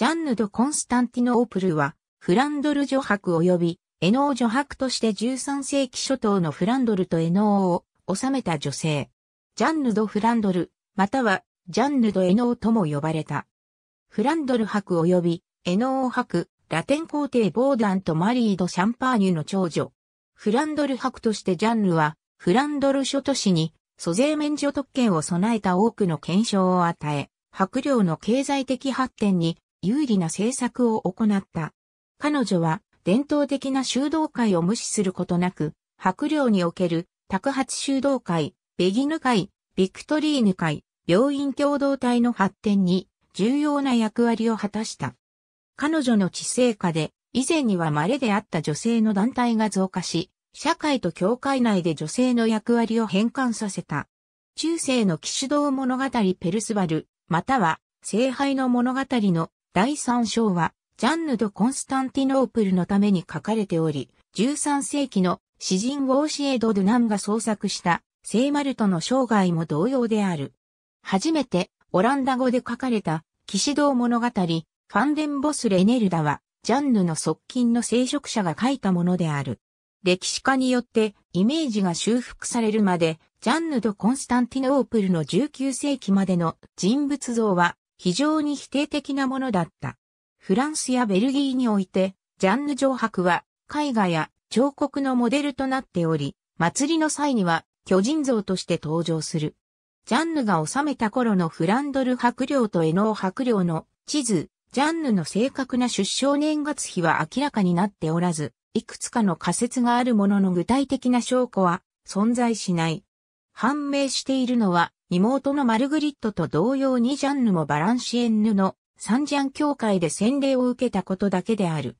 ジャンヌ・ド・コンスタンティノープルは、フランドル女伯及び、エノー女伯として13世紀初頭のフランドルとエノーを治めた女性。ジャンヌ・ド・フランドル、または、ジャンヌ・ド・エノーとも呼ばれた。フランドル伯及び、エノー伯、ラテン皇帝ボーダンとマリー・ド・シャンパーニュの長女。フランドル伯としてジャンヌは、フランドル諸都市に、租税免除特権を備えた多くの検証を与え、白領の経済的発展に有利な政策を行った。彼女は伝統的な修道会を無視することなく、白領における宅発修道会、ベギヌ会、ビクトリーヌ会、病院共同体の発展に重要な役割を果たした。彼女の知性化で、以前には稀であった女性の団体が増加し、社会と教会内で女性の役割を変換させた。中世の騎士道物語ペルスバル、または、聖杯の物語の第三章は、ジャンヌ・ド・コンスタンティノープルのために書かれており、13世紀の詩人ウォーシエド・ドゥナンが創作した聖マルトの生涯も同様である。初めてオランダ語で書かれた騎士道物語ファンデンボス・レネルダはジャンヌの側近の聖職者が書いたものである。歴史家によってイメージが修復されるまでジャンヌ・ド・コンスタンティノープルの19世紀までの人物像は非常に否定的なものだった。フランスやベルギーにおいて、ジャンヌ・ジョー博は絵画や彫刻のモデルとなっており、祭りの際には巨人像として登場する。ジャンヌが治めた頃のフランドル伯領とエノー伯領の地図、ジャンヌの正確な出生年月日は明らかになっておらず、いくつかの仮説があるものの具体的な証拠は存在しない。判明しているのは妹のマルグリットと同様にジャンヌもバランシエンヌのサンジャン教会で洗礼を受けたことだけである。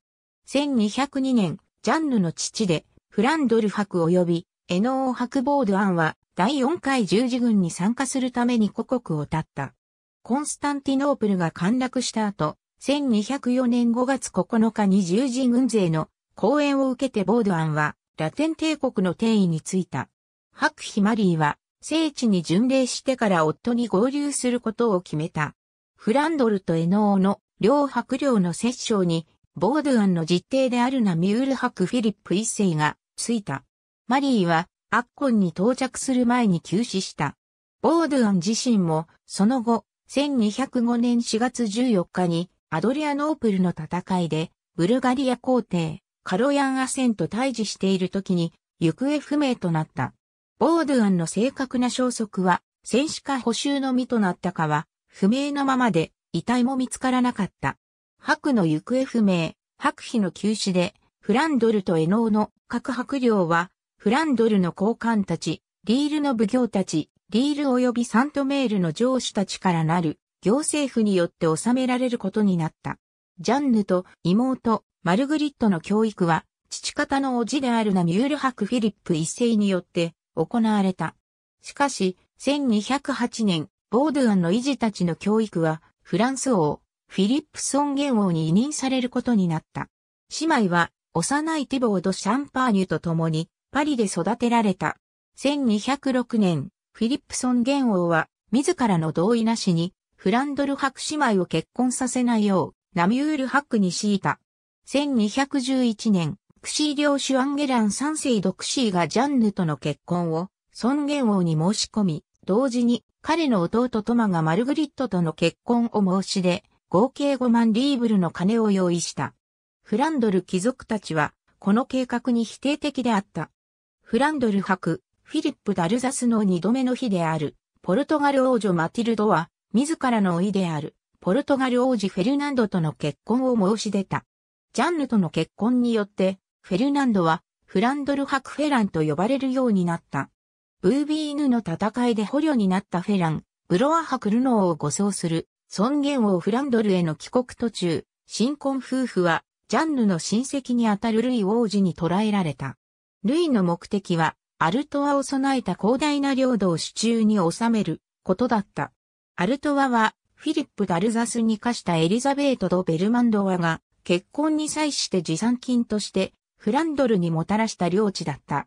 1202年、ジャンヌの父で、フランドル博及び、エノー博ボードアンは、第4回十字軍に参加するために故国を立った。コンスタンティノープルが陥落した後、1204年5月9日に十字軍勢の講演を受けてボードアンは、ラテン帝国の定位についた。白ヒマリーは、聖地に巡礼してから夫に合流することを決めた。フランドルとエノーの両伯領の摂政に、ボードゥアンの実弟であるナミュール伯フィリップ一世がついた。マリーは、アッコンに到着する前に急死した。ボードゥアン自身も、その後、1205年4月14日に、アドリアノープルの戦いで、ブルガリア皇帝、カロヤンアセンと対峙している時に、行方不明となった。ボードゥアンの正確な消息は、戦死か補修のみとなったかは、不明なままで、遺体も見つからなかった。白の行方不明、白皮の休止で、フランドルとエノーの各白領は、フランドルの高官たち、リールの奉行たち、リール及びサントメールの上司たちからなる、行政府によって収められることになった。ジャンヌと妹、マルグリットの教育は、父方の叔父であるナミュール伯フィリップ一世によって行われた。しかし、1208年、ボードゥアンの維持たちの教育は、フランス王、フィリップ尊厳王に委任されることになった。姉妹は、幼いティボード・シャンパーニュと共に、パリで育てられた。1206年、フィリップ尊厳王は、自らの同意なしに、フランドル博姉妹を結婚させないよう、ナミュール博に敷いた。1211年、クシー領主アンゲラン三世ドクシーがジャンヌとの結婚を尊厳王に申し込み、同時に彼の弟トマがマルグリットとの結婚を申し出、合計5万リーブルの金を用意した。フランドル貴族たちは、この計画に否定的であった。フランドル博、フィリップ・ダルザスの二度目の日である、ポルトガル王女マティルドは、自らのいである、ポルトガル王子フェルナンドとの結婚を申し出た。ジャンヌとの結婚によって、フェルナンドはフランドルク・フェランと呼ばれるようになった。ブービーヌの戦いで捕虜になったフェラン、ブロアク・ルノーを護送する尊厳王フランドルへの帰国途中、新婚夫婦はジャンヌの親戚にあたるルイ王子に捕らえられた。ルイの目的は、アルトワを備えた広大な領土を手中に収めることだった。アルトワは、フィリップ・ダルザスに課したエリザベートとベルマンドワが、結婚に際して持参金として、フランドルにもたらした領地だった。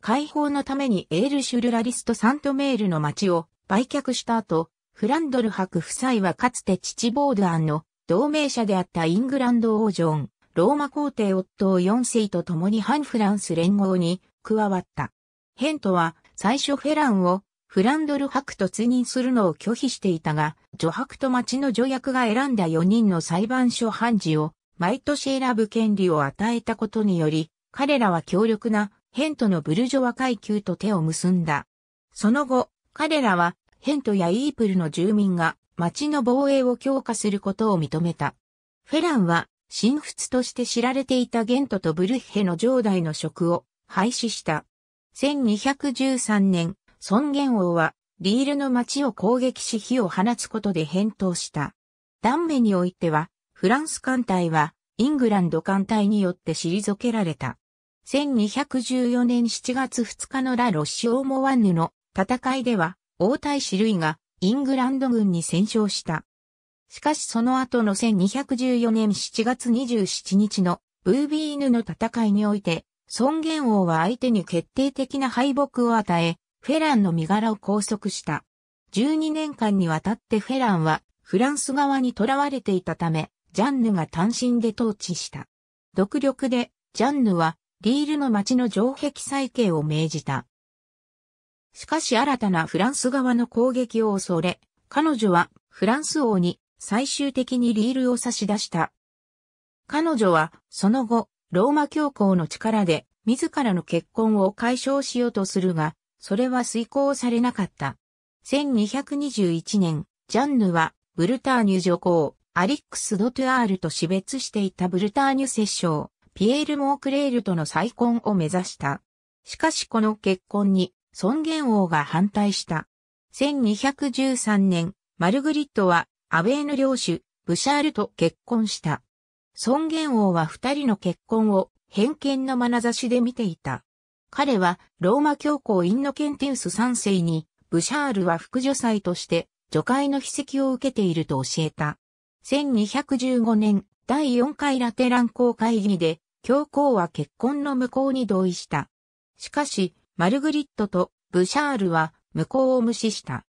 解放のためにエールシュルラリストサントメールの町を売却した後、フランドル博夫妻はかつて父ボードアンの同盟者であったイングランド王ジョン、ローマ皇帝夫を4世と共に反フランス連合に加わった。ヘントは最初フェランをフランドル博と追認するのを拒否していたが、女博と町の助役が選んだ4人の裁判所判事を毎年選ぶ権利を与えたことにより、彼らは強力なヘントのブルジョワ階級と手を結んだ。その後、彼らはヘントやイープルの住民が町の防衛を強化することを認めた。フェランは、神仏として知られていたゲントとブルッヘの上代の職を廃止した。1213年、孫厳王は、リールの町を攻撃し火を放つことで返答した。断面においては、フランス艦隊はイングランド艦隊によって退けられた。1214年7月2日のラ・ロッシオモワンヌの戦いでは王隊子ルイがイングランド軍に戦勝した。しかしその後の1214年7月27日のブービーヌの戦いにおいて、尊厳王は相手に決定的な敗北を与え、フェランの身柄を拘束した。12年間にわたってフェランはフランス側に囚われていたため、ジャンヌが単身で統治した。独力で、ジャンヌは、リールの町の城壁再建を命じた。しかし新たなフランス側の攻撃を恐れ、彼女はフランス王に最終的にリールを差し出した。彼女はその後、ローマ教皇の力で自らの結婚を解消しようとするが、それは遂行されなかった。1221年、ジャンヌはブルターニュ女皇、アリックス・ドトゥアールと死別していたブルターニュ摂政、ピエール・モークレールとの再婚を目指した。しかしこの結婚に、尊厳王が反対した。1213年、マルグリットは、アウェーヌ領主、ブシャールと結婚した。尊厳王は二人の結婚を、偏見の眼差しで見ていた。彼は、ローマ教皇インノケンテウス三世に、ブシャールは副女祭として、除会の筆跡を受けていると教えた。1215年、第4回ラテラン公会議で、教皇は結婚の無効に同意した。しかし、マルグリットとブシャールは無効を無視した。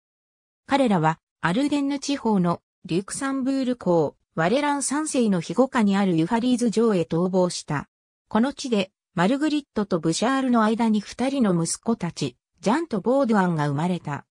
彼らは、アルデンヌ地方のリュクサンブール港、ワレラン三世の庇護下にあるユファリーズ城へ逃亡した。この地で、マルグリットとブシャールの間に二人の息子たち、ジャンとボードワアンが生まれた。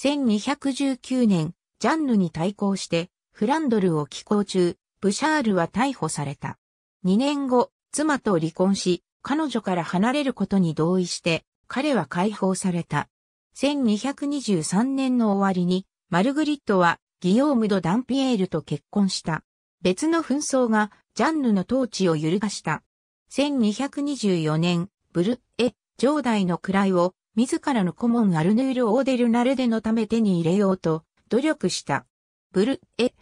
1219年、ジャンヌに対抗して、フランドルを寄港中、ブシャールは逮捕された。2年後、妻と離婚し、彼女から離れることに同意して、彼は解放された。1223年の終わりに、マルグリットはギヨーム・ド・ダンピエールと結婚した。別の紛争がジャンヌの統治を揺るがした。1224年、ブル・エ、ジョーダイの位を自らの顧問アルヌール・オーデル・ナルデのため手に入れようと努力した。ブル、エ、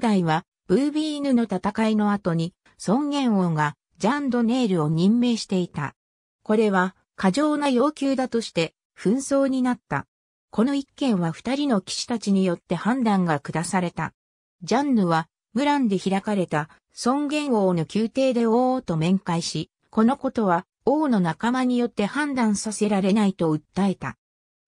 ダイは、ブービーヌの戦いの後に、尊厳王が、ジャンドネールを任命していた。これは、過剰な要求だとして、紛争になった。この一件は二人の騎士たちによって判断が下された。ジャンヌは、ムランで開かれた、尊厳王の宮廷で王と面会し、このことは、王の仲間によって判断させられないと訴えた。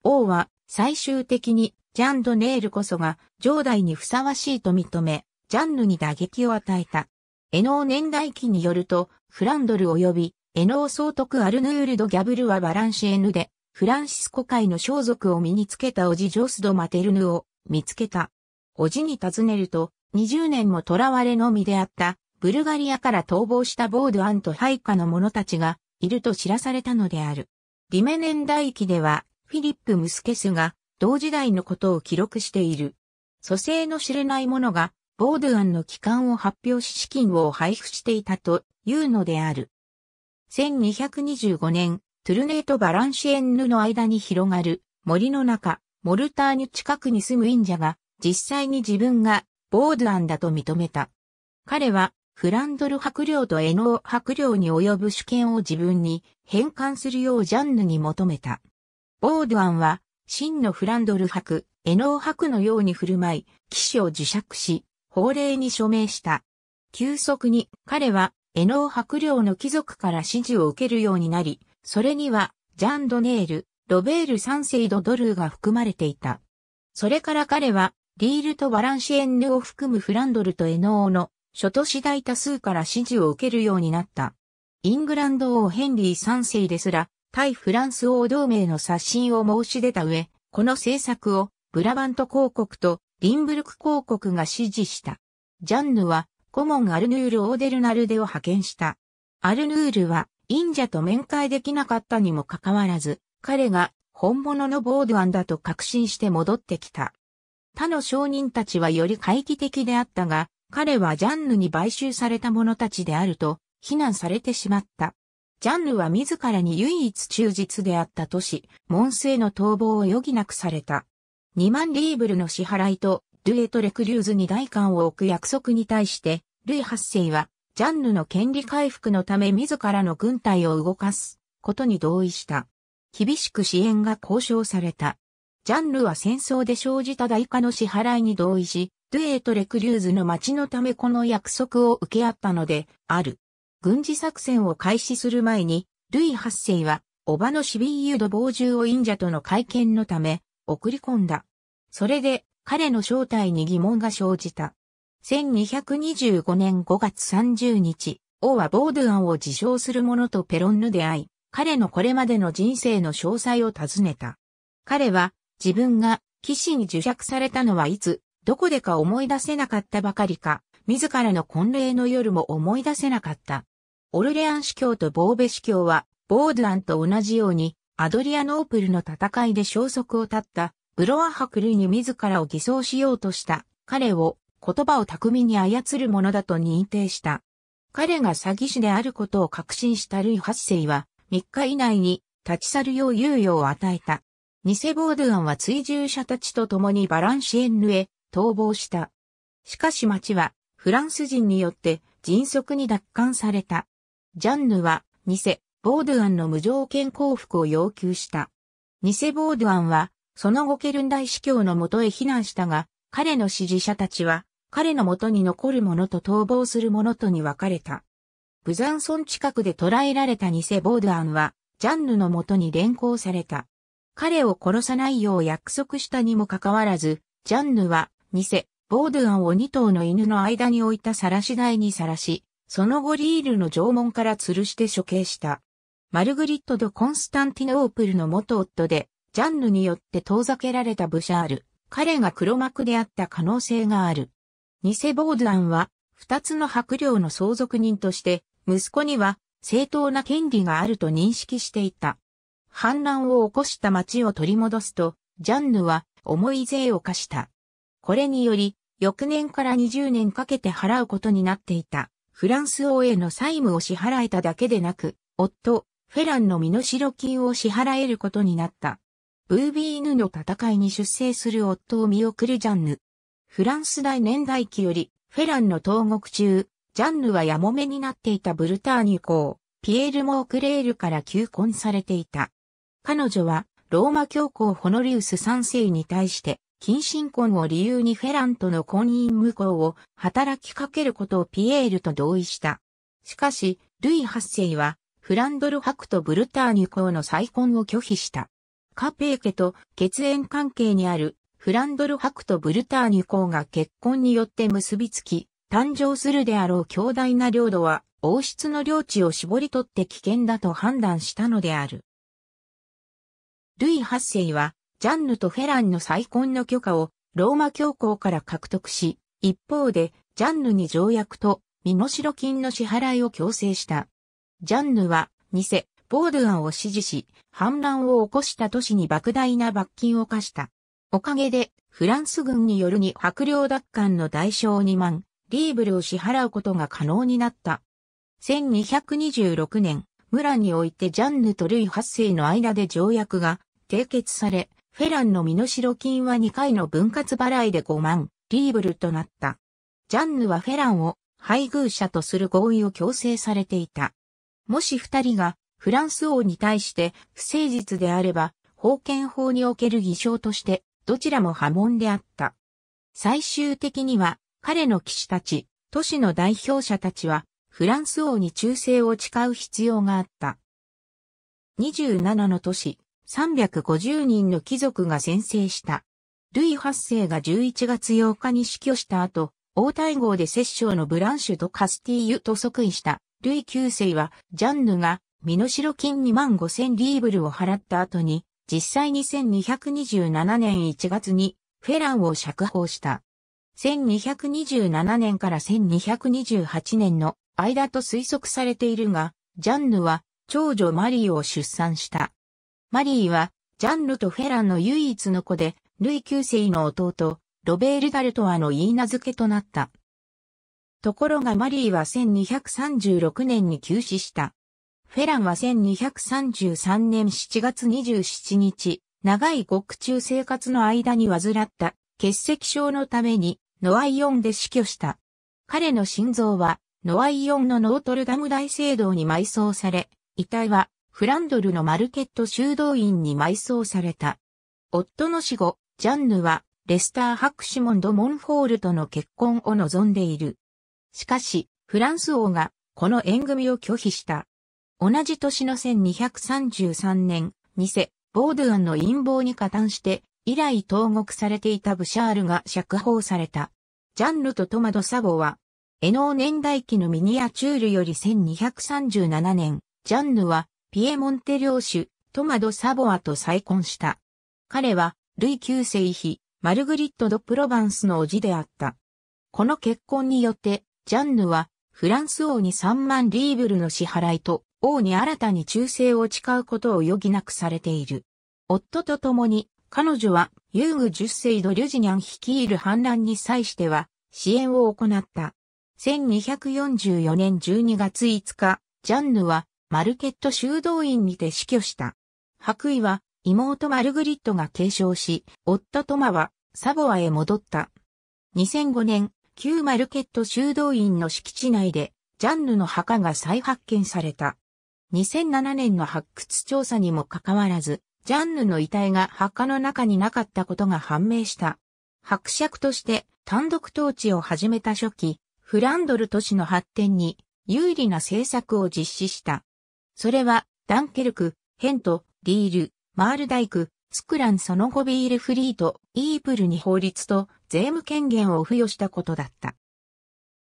王は、最終的に、ジャン・ドネールこそが、上代にふさわしいと認め、ジャンヌに打撃を与えた。エノー年代記によると、フランドル及び、エノー総督アルヌール・ド・ギャブルはバランシエヌで、フランシスコ会の装束を身につけたおじジョスド・マテルヌを見つけた。おじに尋ねると、20年も囚われのみであった、ブルガリアから逃亡したボードアンとイカの者たちがいると知らされたのである。リメ年代記では、フィリップ・ムスケスが同時代のことを記録している。蘇生の知れない者が、ボードゥアンの帰還を発表し資金を配布していたというのである。1225年、トゥルネーとバランシエンヌの間に広がる森の中、モルターニュ近くに住む忍者が実際に自分がボードゥアンだと認めた。彼はフランドル伯領とエノー伯領に及ぶ主権を自分に返還するようジャンヌに求めた。ボードゥアンは真のフランドル博、エノー博のように振る舞い、騎士を自石し、法令に署名した。急速に彼は、エノー博領の貴族から指示を受けるようになり、それには、ジャン・ドネール、ロベール三世ドドルーが含まれていた。それから彼は、リールとバランシエンヌを含むフランドルとエノーの、諸都市大多数から指示を受けるようになった。イングランド王ヘンリー三世ですら、対フランス王同盟の刷新を申し出た上、この政策をブラバント公国とリンブルク公国が支持した。ジャンヌは顧問アルヌール・オーデルナルデを派遣した。アルヌールは忍者と面会できなかったにもかかわらず、彼が本物のボードアンだと確信して戻ってきた。他の商人たちはより会議的であったが、彼はジャンヌに買収された者たちであると非難されてしまった。ジャンヌは自らに唯一忠実であった都市、モンスへの逃亡を余儀なくされた。2万リーブルの支払いと、ルエとレクリューズに代官を置く約束に対して、ルイ8世は、ジャンヌの権利回復のため自らの軍隊を動かすことに同意した。厳しく支援が交渉された。ジャンヌは戦争で生じた代価の支払いに同意し、ドゥエトとレクリューズの町のためこの約束を受け合ったので、ある。軍事作戦を開始する前に、ルイ8世は、叔母のシビーユド傍獣を忍者との会見のため、送り込んだ。それで、彼の正体に疑問が生じた。1225年5月30日、王はボードゥアンを自称する者とペロンヌで会い、彼のこれまでの人生の詳細を尋ねた。彼は、自分が、騎士に受釈されたのはいつ、どこでか思い出せなかったばかりか、自らの婚礼の夜も思い出せなかった。オルレアン司教とボーベ司教は、ボードアンと同じように、アドリアノープルの戦いで消息を絶った、ブロアルイに自らを偽装しようとした彼を言葉を巧みに操るものだと認定した。彼が詐欺師であることを確信したルイ8世は3日以内に立ち去るよう猶予を与えた。偽ボードアンは追従者たちと共にバランシエンヌへ逃亡した。しかし町はフランス人によって迅速に奪還された。ジャンヌは、偽、ボードゥアンの無条件降伏を要求した。偽ボードゥアンは、その後ケルン大司教のもとへ避難したが、彼の支持者たちは、彼のもとに残る者と逃亡する者とに分かれた。ブザンソン近くで捕らえられた偽ボードゥアンは、ジャンヌのもとに連行された。彼を殺さないよう約束したにもかかわらず、ジャンヌは、偽、ボードゥアンを2頭の犬の間に置いた晒し台に晒し、その後リールの縄文から吊るして処刑した。マルグリット・ド・コンスタンティノープルの元夫で、ジャンヌによって遠ざけられたブシャール。彼が黒幕であった可能性がある。偽ボードアンは、二つの白領の相続人として、息子には正当な権利があると認識していた。反乱を起こした町を取り戻すと、ジャンヌは重い税を課した。これにより、翌年から20年かけて払うことになっていたフランス王への債務を支払えただけでなく、夫、フェランの身代金を支払えることになった。ブービーヌの戦いに出征する夫を見送るジャンヌ。フランス大年代記より、フェランの投獄中、ジャンヌはやもめになっていたブルターニュ公、ピエール・モークレールから求婚されていた。彼女は、ローマ教皇ホノリウス3世に対して、近親婚を理由にフェランとの婚姻無効を働きかけることをピエールと同意した。しかし、ルイ8世は、フランドル伯とブルターニュ公の再婚を拒否した。カペー家と血縁関係にあるフランドル伯とブルターニュ公が結婚によって結びつき、誕生するであろう強大な領土は王室の領地を絞り取って危険だと判断したのである。ルイ8世はジャンヌとフェランの再婚の許可をローマ教皇から獲得し、一方でジャンヌに条約と身代金の支払いを強制した。ジャンヌは偽、ボードアンを支持し、反乱を起こした都市に莫大な罰金を課した。おかげで、フランス軍によるに白領奪還の代償2万、リーブルを支払うことが可能になった。1226年、村においてジャンヌとルイ8世の間で条約が締結され、フェランの身代金は2回の分割払いで5万リーブルとなった。ジャンヌはフェランを配偶者とする合意を強制されていた。もし二人がフランス王に対して不誠実であれば、封建法における偽証としてどちらも波紋であった。最終的には彼の騎士たち、都市の代表者たちはフランス王に忠誠を誓う必要があった。27の都市、350人の貴族が先制した。ルイ8世が11月8日に死去した後、王太后で摂政のブランシュとカスティーユと即位した。ルイ9世は、ジャンヌが、身代金2万5千リーブルを払った後に、実際に1227年1月に、フェランを釈放した。1227年から1228年の間と推測されているが、ジャンヌは長女マリーを出産した。マリーは、ジャンルとフェランの唯一の子で、ルイ9世の弟、ロベール・ダルトアの言い名付けとなった。ところがマリーは1236年に急死した。フェランは1233年7月27日、長い獄中生活の間に患った血石症のためにノアイオンで死去した。彼の心臓はノアイオンのノートルダム大聖堂に埋葬され、遺体はフランドルのマルケット修道院に埋葬された。夫の死後、ジャンヌは、レスター・ハクシモンド・モンフォールとの結婚を望んでいる。しかし、フランス王が、この縁組を拒否した。同じ年の1233年、ニセ、ボードゥアンの陰謀に加担して、以来投獄されていたブシャールが釈放された。ジャンヌとトマド・サボは、エノー年代記のミニアチュールより1237年、ジャンヌはピエモンテ領主、トマド・サボアと再婚した。彼は、ルイ9世妃、マルグリット・ド・プロバンスの叔父であった。この結婚によって、ジャンヌは、フランス王に3万リーブルの支払いと、王に新たに忠誠を誓うことを余儀なくされている。夫と共に、彼女は、ユー10世ド・リュジニャン率いる反乱に際しては、支援を行った。1244年12月5日、ジャンヌは、マルケット修道院にて死去した。白衣は妹マルグリットが継承し、夫トマはサボアへ戻った。2005年、旧マルケット修道院の敷地内で、ジャンヌの墓が再発見された。2007年の発掘調査にもかかわらず、ジャンヌの遺体が墓の中になかったことが判明した。伯爵として単独統治を始めた初期、フランドル都市の発展に有利な政策を実施した。それは、ダンケルク、ヘント、リール、マールダイク、スクランその後ビールフリート、イープルに法律と税務権限を付与したことだった。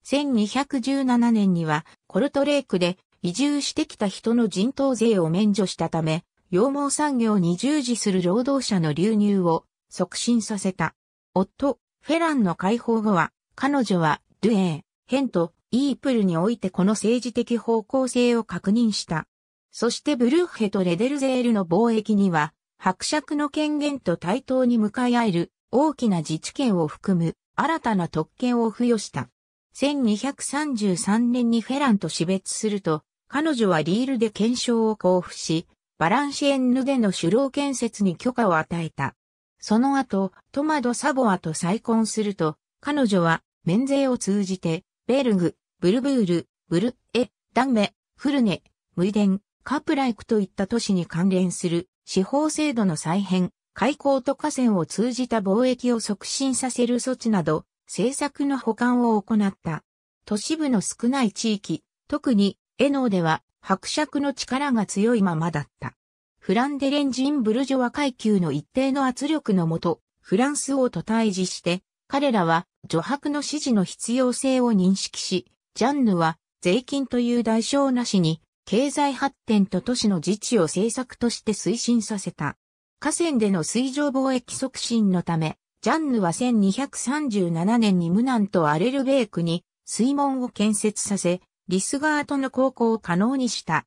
1217年にはコルトレークで移住してきた人の人頭税を免除したため、羊毛産業に従事する労働者の流入を促進させた。夫、フェランの解放後は、彼女は、ドゥエー、ヘント、イープルにおいてこの政治的方向性を確認した。そしてブルッヘとレデルゼールの貿易には、伯爵の権限と対等に向かい合える大きな自治権を含む新たな特権を付与した。1233年にフェランと死別すると、彼女はリールで検証を交付し、バランシエンヌでの首脳建設に許可を与えた。その後、トマド・サボアと再婚すると、彼女は免税を通じて、ベルグ、ブルブール、ブルエ、ダンメ、フルネ、ムイデン、カプライクといった都市に関連する司法制度の再編、開港と河川を通じた貿易を促進させる措置など、政策の補完を行った。都市部の少ない地域、特に、エノーでは、伯爵の力が強いままだった。フランデレン人ブルジョワ階級の一定の圧力のもと、フランス王と対峙して、彼らは、除白の指示の必要性を認識し、ジャンヌは、税金という代償なしに、経済発展と都市の自治を政策として推進させた。河川での水上貿易促進のため、ジャンヌは1237年にムナンとアレルベークに水門を建設させ、リスガートの航行を可能にした。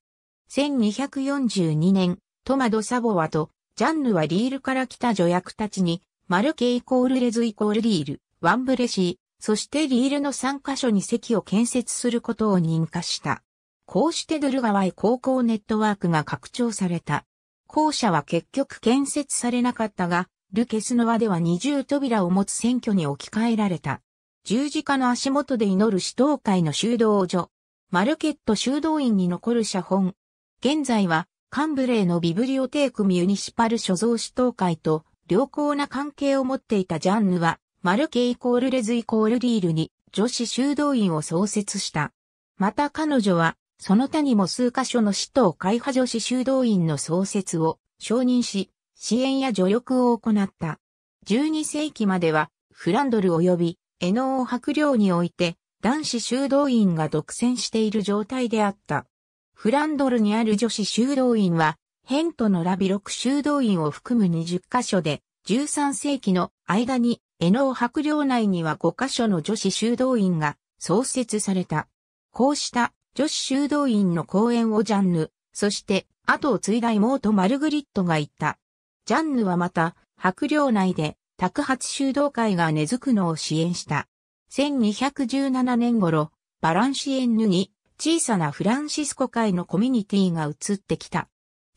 1242年、トマド・サボワと、ジャンヌはリールから来た助役たちに、マルケイコールレズイコールリール、ワンブレシー、そしてリールの3カ所に席を建設することを認可した。こうしてドゥルガワイ高校ネットワークが拡張された。校舎は結局建設されなかったが、ルケスノワでは二重扉を持つ選挙に置き換えられた。十字架の足元で祈る死闘会の修道所。マルケット修道院に残る写本。現在は、カンブレーのビブリオテークミュニシパル所蔵死闘会と良好な関係を持っていたジャンヌは、マルケイコールレズイコールリールに女子修道院を創設した。また彼女は、その他にも数カ所の市等会派女子修道院の創設を承認し、支援や助力を行った。12世紀までは、フランドル及び、エノー白領において、男子修道院が独占している状態であった。フランドルにある女子修道院は、ヘントのラビ6修道院を含む20カ所で、13世紀の間に、エノー白領内には5カ所の女子修道院が創設された。こうした女子修道院の公園をジャンヌ、そして後を継いだ妹マルグリットが言った。ジャンヌはまた、白領内で、宅発修道会が根付くのを支援した。1217年頃、バランシエンヌに小さなフランシスコ会のコミュニティが移ってきた。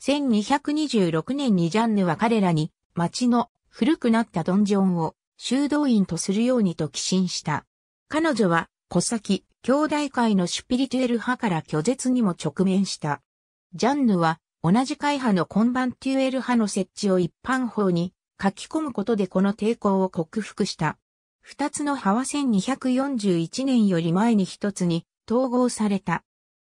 1226年にジャンヌは彼らに町の古くなったドンジョンを修道院とするようにと寄進した。彼女は小崎、兄弟会のシュピリチュエル派から拒絶にも直面した。ジャンヌは同じ会派のコンバンテュエル派の設置を一般法に書き込むことでこの抵抗を克服した。二つの派は1241年より前に一つに統合された。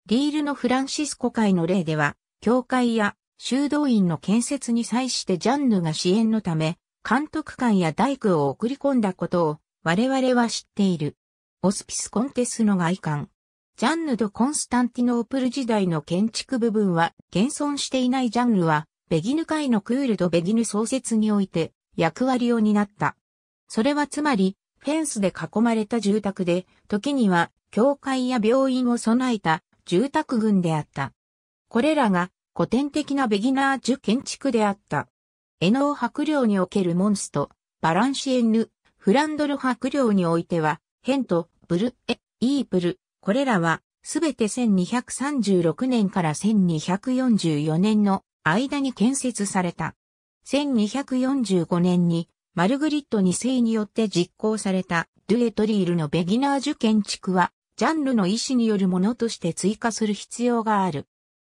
リールのフランシスコ会の例では、教会や修道院の建設に際してジャンヌが支援のため、監督官や大工を送り込んだことを我々は知っている。オスピスコンテスの外観。ジャンヌ・ド・コンスタンティノープル時代の建築部分は現存していないジャンヌは、ベギヌ会のクールド・ベギヌ創設において役割を担った。それはつまり、フェンスで囲まれた住宅で、時には教会や病院を備えた住宅群であった。これらが古典的なベギナージュ建築であった。エノー伯領におけるモンスト、バランシエンヌ、フランドル伯領においては、ヘント、ブル、エ、イープル、これらは、すべて1236年から1244年の間に建設された。1245年にマルグリット2世によって実行されたドゥエトリールのベギナージュ建築は、ジャンルの意思によるものとして追加する必要がある。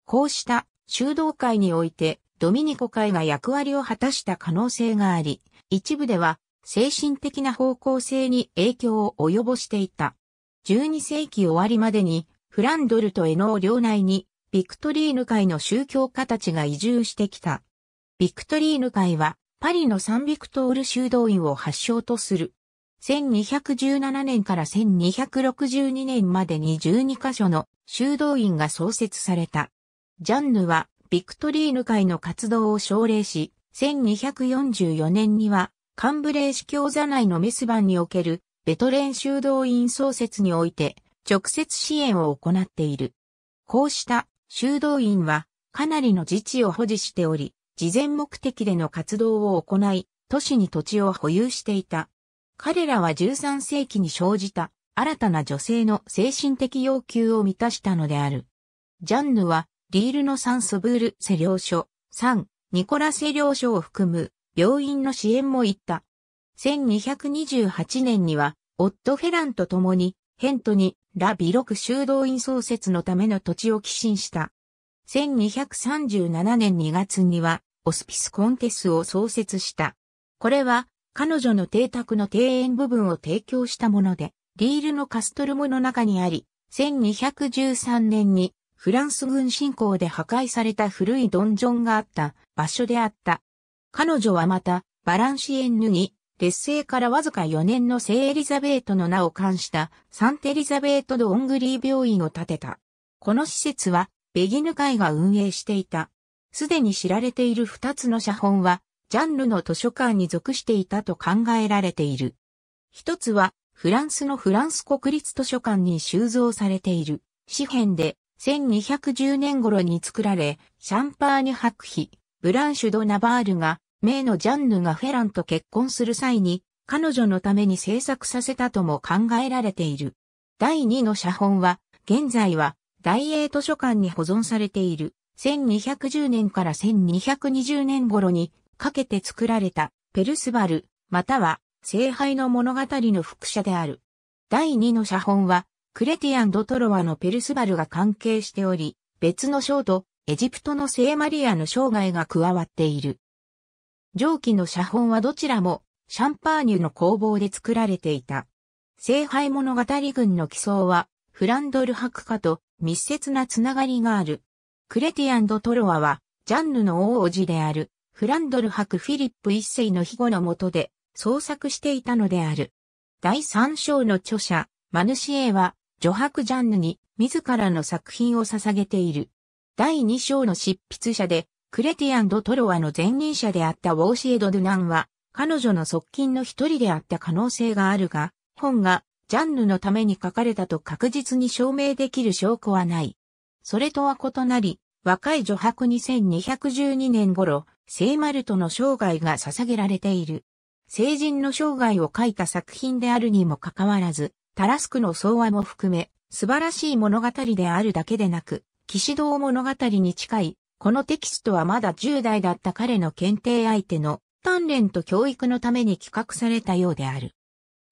こうした修道会においてドミニコ会が役割を果たした可能性があり、一部では精神的な方向性に影響を及ぼしていた。12世紀終わりまでに、フランドルとエノー領内に、ビクトリーヌ会の宗教家たちが移住してきた。ビクトリーヌ会は、パリのサンビクトール修道院を発祥とする。1217年から1262年までに12カ所の修道院が創設された。ジャンヌはビクトリーヌ会の活動を奨励し、1244年にはカンブレー市教座内のメスバンにおけるベトレン修道院創設において直接支援を行っている。こうした修道院はかなりの自治を保持しており、事前目的での活動を行い、都市に土地を保有していた。彼らは13世紀に生じた新たな女性の精神的要求を満たしたのである。ジャンヌは、リールのサンソブールセ領書、サン、ニコラセ領書を含む病院の支援も行った。1228年には、オット・フェランと共に、ヘントに、ラ・ビロク修道院創設のための土地を寄進した。1237年2月には、オスピス・コンテスを創設した。これは、彼女の邸宅の庭園部分を提供したもので、リールのカストルモの中にあり、1213年にフランス軍侵攻で破壊された古いドンジョンがあった場所であった。彼女はまた、バランシエンヌに、劣勢からわずか4年の聖エリザベートの名を冠したサンテリザベート・ド・オングリー病院を建てた。この施設はベギヌ会が運営していた。すでに知られている2つの写本はジャンルの図書館に属していたと考えられている。一つはフランスのフランス国立図書館に収蔵されている紙編で1210年頃に作られシャンパーニュ白皮、ブランシュド・ナバールが名のジャンヌがフェランと結婚する際に、彼女のために制作させたとも考えられている。第2の写本は、現在は、大英図書館に保存されている、1210年から1220年頃にかけて作られた、ペルスバル、または、聖杯の物語の複写である。第2の写本は、クレティアン・ドトロワのペルスバルが関係しており、別の章と、エジプトの聖マリアの生涯が加わっている。上記の写本はどちらもシャンパーニュの工房で作られていた。聖杯物語群の起草はフランドル博家と密接なつながりがある。クレティアンド・トロワはジャンヌの王子であるフランドル博フィリップ一世の庇護の下で創作していたのである。第三章の著者、マヌシエは、女白ジャンヌに自らの作品を捧げている。第二章の執筆者で、クレティアン・ド・トロワの前任者であったウォーシエド・ドゥナンは、彼女の側近の一人であった可能性があるが、本がジャンヌのために書かれたと確実に証明できる証拠はない。それとは異なり、若い女白2212年頃、聖マルトの生涯が捧げられている。聖人の生涯を書いた作品であるにもかかわらず、タラスクの総和も含め、素晴らしい物語であるだけでなく、騎士道物語に近いこのテキストはまだ10代だった彼の検定相手の鍛錬と教育のために企画されたようである。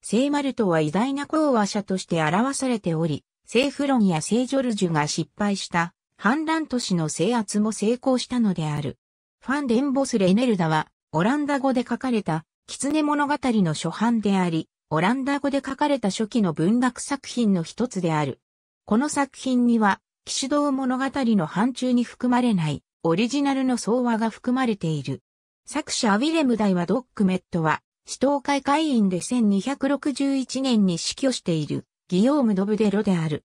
聖マルトは偉大な講和者として表されており、聖フロンや聖ジョルジュが失敗した反乱都市の制圧も成功したのである。ファンデンボス・レネルダは、オランダ語で書かれた、狐物語の初版であり、オランダ語で書かれた初期の文学作品の一つである。この作品には、騎士道物語の範疇に含まれない、オリジナルの総話が含まれている。作者ウィレム大はドックメットは、死闘会会員で1261年に死去している、ギヨーム・ドブデロである。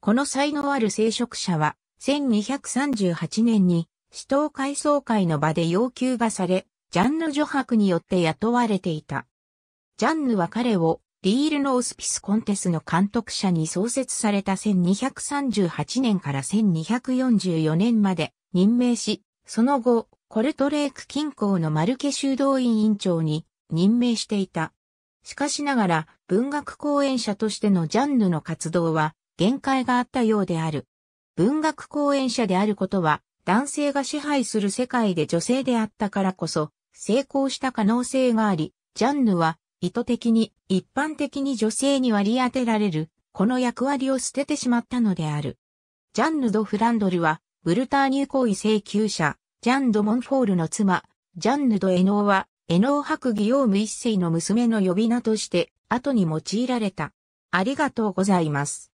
この才能ある聖職者は、1238年に、死闘会総会の場で要求がされ、ジャンヌ・ジョハクによって雇われていた。ジャンヌは彼をリールのオスピスコンテスの監督者に創設された1238年から1244年まで任命し、その後、コルトレーク近郊のマルケ修道院院長に任命していた。しかしながら、文学講演者としてのジャンヌの活動は、限界があったようである。文学講演者であることは、男性が支配する世界で女性であったからこそ、成功した可能性があり、ジャンヌは意図的に一般的に女性に割り当てられる、この役割を捨ててしまったのである。ジャンヌ・ド・フランドルは、ブルターニュ行為請求者、ジャン・ド・モンフォールの妻、ジャンヌ・ド・エノーは、エノー博義用無一世の娘の呼び名として、後に用いられた。ありがとうございます。